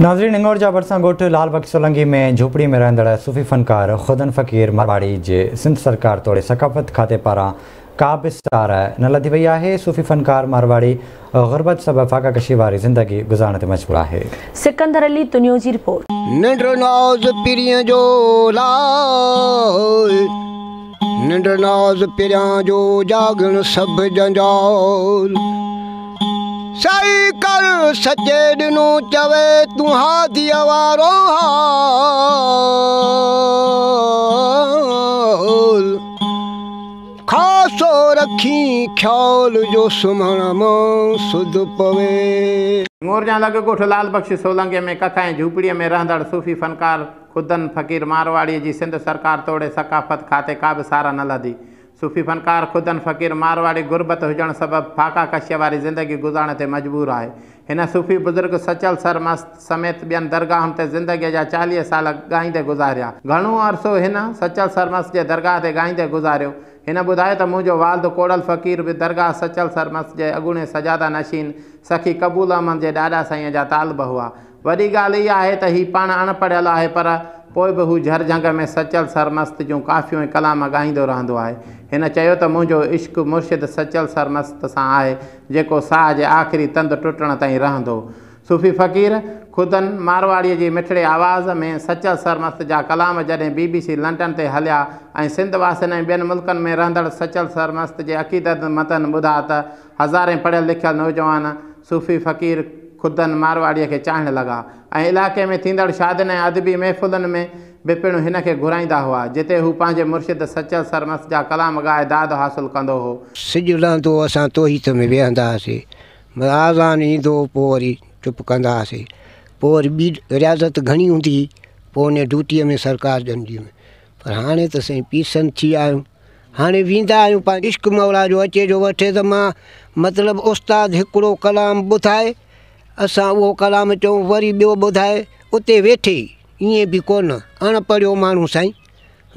नाजरीन इंगोर जा भरसा ॻोठु लाल सोलंगी में झोपड़ी में रहंदड़ सूफ़ी फ़नकार ख़ुदन फ़क़ीर मारवाड़ी जे सिंध सरकार तोड़े सकाफ़त खाते पारा का न लधी वही है सूफ़ी फ़नकार मारवाड़ी ग़ुरबत सबबु फाकाकशी वारी ज़िंदगी गुज़ारण मजबूर आहे सिकंदर अली दुनिया जी रिपोर्ट निंड नाज़ पिरियां जो लाल निंड नाज़ पिरियां जो जागण सब जंजाल सही कर सचेड नु चवे तुहा दियवारो खासो रखी ख्याल जो सुमण सुध पवे मोरजा लॻ ॻोठ लाल बख्श सोलंगे में कथा ऐं में रहंदड़ सूफ़ी फ़नकार खुदन फ़क़ीर मारवाड़ी जी सिंध सरकार तोड़े सकाफ़त खाते का बि सारा न लधी सुफ़ी फ़नकार खुदन फ़क़ीर मारवाड़ी गुरबत हुजण सबबि फाका कश्य वारी ज़िंदगी गुज़ारण ते मजबूर आहे हिन सुफ़ी बुज़ुर्ग सचल सरमस समेत ॿियनि दरगाहनि ते ज़िंदगीअ जा चालीह साल ॻाईंदे गुज़ारिया घणो अर्सो हिन सचल सरमस जे दरगाह ते ॻाईंदे गुज़ारियो हिन ॿुधायो त मुंहिंजो वालद कोड़ल फ़क़ीर बि दरगाह सचल सरमस जे अॻूणे सजादा नशीन सखी कबूल अमद जे ॾाॾा साईं जा तालब हुआ वॾी ॻाल्हि इहा आहे त हीउ पाण अणपढ़ियल आहे पर पोइ बि हू झरझ में सचल सरमस्त जूं काफ़ियूं ऐं कलाम ॻाईंदो रहंदो आहे हिन चयो त मुंहिंजो इश्क़ु मुर्शिद सचल सरमस्त सां आहे जेको साह जे आख़िरी तंदु टुटण ताईं रहंदो सूफ़ी फ़क़ीर खुदन मारवाड़ी की मिठड़े आवाज़ में सचल सरमस्त जहा कलाम जैसे बी बी सी लंडन से हलिया सिंधवास सिंध मुल्क में रहंदड़ सचल सरमस्त के अक़ीदत मतन बुधा त हज़ारें पढ़ियल लिखल नौजवान सूफ़ी फ़क़ीर खुदन मारवाड़ी के चाहण लगा इलाक़े में थींदड़ शादियुनि ऐं अदबी महफुल में भी पिण इन खे हुआ जिते हू पंहिंजे मुर्शिद सचल सरमस जहा कलाम गाय दाद हासिल कंदो हो सिज लहंदो असां तोहीत में वेहंदा आज़ान ही वरी चुप कंदा पोइ वरी ॿी रियाज़त घणी हूंदी हुई पोइ उन ड्यूटीअ में सरकार ॾंडीअ में पर हाणे त साईं पीसन थी विया आहियूं हाणे वेंदा आहियूं पाण इश्क मौला जो अचे जो वठे त मां मतिलबु उस्ताद हिकिड़ो कलाम ॿुधाए असां उहो कलाम चऊं वरी ॿियो ॿुधाए उते वेठे ईअं बि कोन अणपढ़ियो माण्हू साईं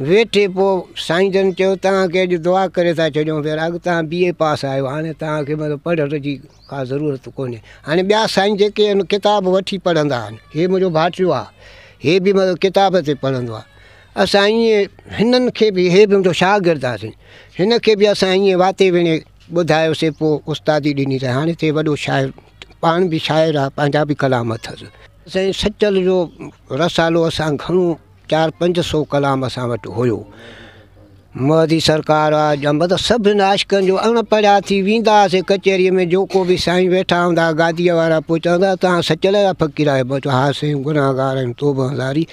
वेठे पोइ साईं जन चयो तव्हांखे अॼु दुआ करे था छॾियूं फिर अॻु तव्हां बी ए पास आहियो हाणे तव्हांखे मतिलबु पढ़ण जी का ज़रूरत कोन्हे हाणे ॿिया साईं जेके आहिनि किताब वठी पढ़ंदा आहिनि हे मुंहिंजो भाटियो आहे हे बि मतिलबु किताब ते पढ़ंदो आहे असां ईअं हिननि खे बि हे बि मुंहिंजो छा हिन खे बि असां ईअं वाते वेणे ॿुधायोसीं पोइ उस्तादी ॾिनी त हाणे त वॾो शाइरु पाण बि शाइरु आहे पंहिंजा बि कलाम अथसि असांजे सचल जो रसालो असां घणो चारि पंज सौ कलाम असां वटि हुयो मोदी सरकारु आहे जा मतिलबु सभु नाशकनि जो अनपढ़ा थी वेंदासीं कचहरीअ में जेको बि साईं वेठा हूंदा हुआ गादीअ वारा पोइ चवंदा तव्हां सचल जा फ़क़ीर आहियो मां हा साईं गुनाहगार आहियूं तो बि हज़ारी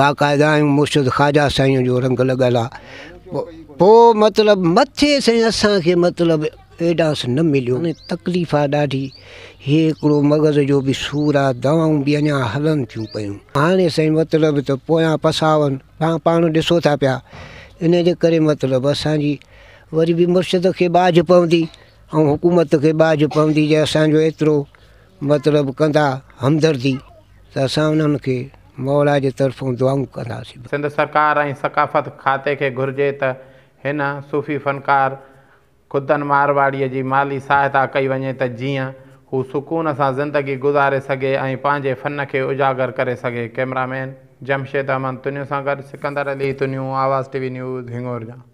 बाक़ाइदा आहियूं मुर्शिद ख़्वाजा साईं जो रंग लॻियल आहे पोइ मतिलबु मथे साईं असांखे मतिलबु एडास न मिलियो तकलीफ़ आहे ॾाढी हीअ हिकिड़ो मग़ज़ जो बि सूर आहे दवाऊं बि अञा हलनि थियूं पयूं हाणे असांजो मतिलबु त पोयां पसावनि तव्हां पाण ॾिसो था पिया जे करे मतिलबु असांजी वरी बि मुर्शिद खे बाज पवंदी ऐं हुकूमत खे बाज पवंदी जे असांजो एतिरो मतिलब कंदा हमदर्दी त असां उन्हनि खे मौला जे तरफ़ो दुआऊं कंदासीं खाते खे घुर्जे त हिन सूफ़ी फ़नकार ख़ुदनि मारवाड़ीअ जी माली सहायता कई वञे त जीअं हू सुकून सां ज़िंदगी गुज़ारे सघे ऐं पंहिंजे फन खे उजागर करे सघे कैमरामैन जमशेद अहमद तुनि सां गॾु सिकंदर अली तुनि आवाज़ टी वी न्यूज़ हिंगोर जा